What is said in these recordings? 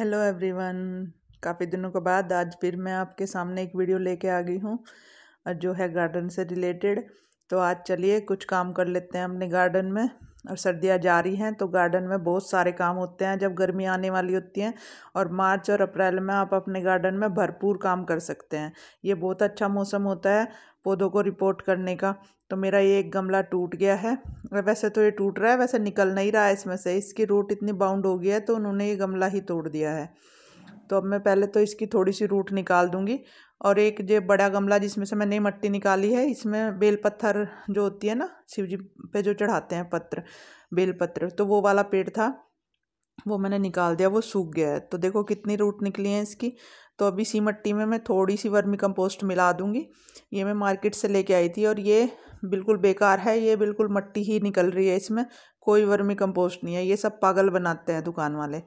hello everyone काफ़ी दिनों के बाद आज फिर मैं आपके सामने एक वीडियो लेके आ गई हूँ और जो है गार्डन से रिलेटेड तो आज चलिए कुछ काम कर लेते हैं अपने गार्डन में और सर्दियाँ जारी हैं तो गार्डन में बहुत सारे काम होते हैं जब गर्मी आने वाली होती हैं और मार्च और अप्रैल में आप अपने गार्डन में भरपूर काम कर सकते हैं ये बहुत अच्छा मौसम होता है पौधों को रिपोर्ट करने का तो मेरा ये एक गमला टूट गया है वैसे तो ये टूट रहा है वैसे निकल नहीं रहा है इसमें से इसकी रूट इतनी बाउंड हो गई है तो उन्होंने ये गमला ही तोड़ दिया है तो अब मैं पहले तो इसकी थोड़ी सी रूट निकाल दूंगी और एक जो बड़ा गमला जिसमें से मैंने मट्टी निकाली है इसमें बेल पत्थर जो होती है ना शिव जी पे जो चढ़ाते हैं पत्र बेल पत्र तो वो वाला पेड़ था वो मैंने निकाल दिया वो सूख गया है तो देखो कितनी रूट निकली है इसकी तो अभी इसी मिट्टी में मैं थोड़ी सी वर्मी कंपोस्ट मिला दूँगी ये मैं मार्केट से लेके आई थी और ये बिल्कुल बेकार है ये बिल्कुल मट्टी ही निकल रही है इसमें कोई वर्मी कंपोस्ट नहीं है ये सब पागल बनाते हैं दुकान वाले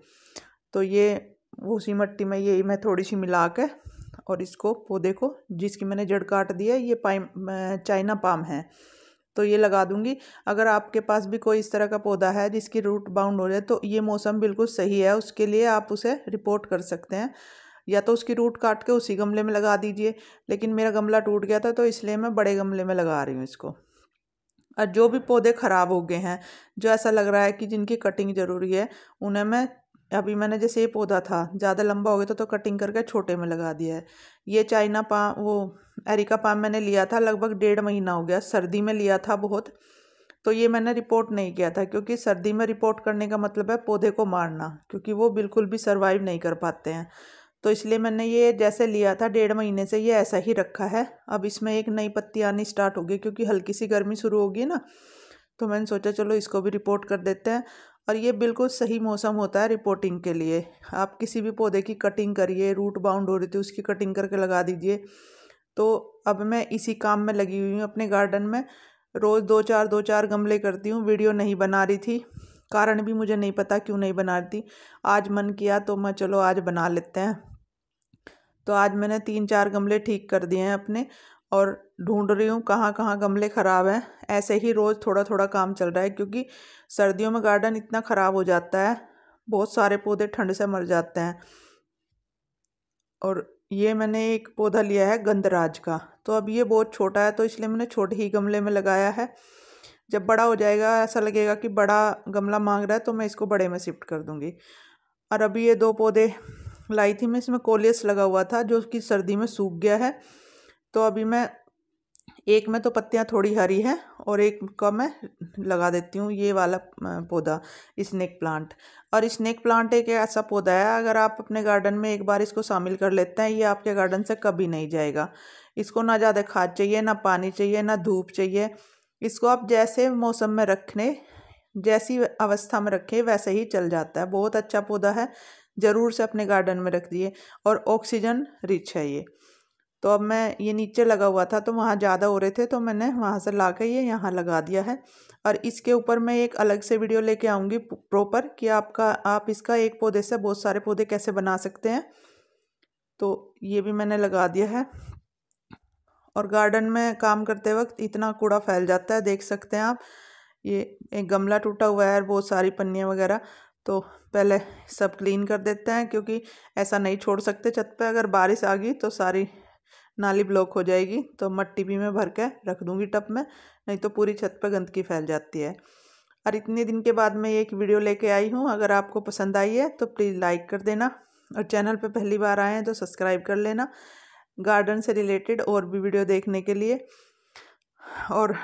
तो ये उसी मिट्टी में ये मैं थोड़ी सी मिला के और इसको पौधे को जिसकी मैंने जड़ काट दिया है ये पाइम चाइना पाम है तो ये लगा दूंगी अगर आपके पास भी कोई इस तरह का पौधा है जिसकी रूट बाउंड हो जाए तो ये मौसम बिल्कुल सही है उसके लिए आप उसे रिपोर्ट कर सकते हैं या तो उसकी रूट काट के उसी गमले में लगा दीजिए लेकिन मेरा गमला टूट गया था तो इसलिए मैं बड़े गमले में लगा रही हूँ इसको और जो भी पौधे ख़राब हो गए हैं जो ऐसा लग रहा है कि जिनकी कटिंग ज़रूरी है उन्हें मैं अभी मैंने जैसे ये पौधा था ज़्यादा लंबा हो गया था तो कटिंग करके छोटे में लगा दिया है ये चाइना पा वो एरिका पाम मैंने लिया था लगभग डेढ़ महीना हो गया सर्दी में लिया था बहुत तो ये मैंने रिपोर्ट नहीं किया था क्योंकि सर्दी में रिपोर्ट करने का मतलब है पौधे को मारना क्योंकि वो बिल्कुल भी सर्वाइव नहीं कर पाते हैं तो इसलिए मैंने ये जैसे लिया था डेढ़ महीने से ये ऐसा ही रखा है अब इसमें एक नई पत्ती आनी स्टार्ट होगी क्योंकि हल्की सी गर्मी शुरू होगी ना तो मैंने सोचा चलो इसको भी रिपोर्ट कर देते हैं और ये बिल्कुल सही मौसम होता है रिपोर्टिंग के लिए आप किसी भी पौधे की कटिंग करिए रूट बाउंड हो रही थी उसकी कटिंग करके लगा दीजिए तो अब मैं इसी काम में लगी हुई हूँ अपने गार्डन में रोज़ दो चार दो चार गमले करती हूँ वीडियो नहीं बना रही थी कारण भी मुझे नहीं पता क्यों नहीं बना रही थी आज मन किया तो मैं चलो आज बना लेते हैं तो आज मैंने तीन चार गमले ठीक कर दिए हैं अपने और ढूंढ रही हूँ कहाँ कहाँ गमले ख़राब हैं ऐसे ही रोज़ थोड़ा थोड़ा काम चल रहा है क्योंकि सर्दियों में गार्डन इतना ख़राब हो जाता है बहुत सारे पौधे ठंड से मर जाते हैं और ये मैंने एक पौधा लिया है गंदराज का तो अब ये बहुत छोटा है तो इसलिए मैंने छोटे ही गमले में लगाया है जब बड़ा हो जाएगा ऐसा लगेगा कि बड़ा गमला मांग रहा है तो मैं इसको बड़े में शिफ्ट कर दूँगी और अभी ये दो पौधे लाई थी मैं इसमें कोलियस लगा हुआ था जो कि सर्दी में सूख गया है तो अभी मैं एक में तो पत्तियाँ थोड़ी हरी हैं और एक का मैं लगा देती हूँ ये वाला पौधा स्नेक प्लांट और स्नेक प्लांट एक ऐसा पौधा है अगर आप अपने गार्डन में एक बार इसको शामिल कर लेते हैं ये आपके गार्डन से कभी नहीं जाएगा इसको ना ज़्यादा खाद चाहिए ना पानी चाहिए ना धूप चाहिए इसको आप जैसे मौसम में रखने जैसी अवस्था में रखें वैसे ही चल जाता है बहुत अच्छा पौधा है ज़रूर से अपने गार्डन में रख दिए और ऑक्सीजन रिच है ये तो अब मैं ये नीचे लगा हुआ था तो वहाँ ज़्यादा हो रहे थे तो मैंने वहाँ से ला कर ये यहाँ लगा दिया है और इसके ऊपर मैं एक अलग से वीडियो लेके आऊँगी प्रॉपर कि आपका आप इसका एक पौधे से बहुत सारे पौधे कैसे बना सकते हैं तो ये भी मैंने लगा दिया है और गार्डन में काम करते वक्त इतना कूड़ा फैल जाता है देख सकते हैं आप ये एक गमला टूटा हुआ है और बहुत सारी पन्नियाँ वगैरह तो पहले सब क्लीन कर देते हैं क्योंकि ऐसा नहीं छोड़ सकते छत पे अगर बारिश आ गई तो सारी नाली ब्लॉक हो जाएगी तो मट्टी भी मैं भर के रख दूँगी टप में नहीं तो पूरी छत पर गंदगी फैल जाती है और इतने दिन के बाद मैं एक वीडियो लेके आई हूँ अगर आपको पसंद आई है तो प्लीज़ लाइक कर देना और चैनल पर पहली बार आए हैं तो सब्सक्राइब कर लेना गार्डन से रिलेटेड और भी वीडियो देखने के लिए और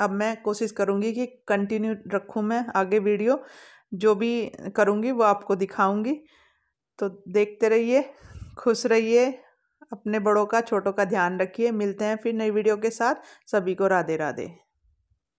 अब मैं कोशिश करूँगी कि कंटिन्यू रखूँ मैं आगे वीडियो जो भी करूँगी वो आपको दिखाऊँगी तो देखते रहिए खुश रहिए अपने बड़ों का छोटों का ध्यान रखिए मिलते हैं फिर नई वीडियो के साथ सभी को राधे राधे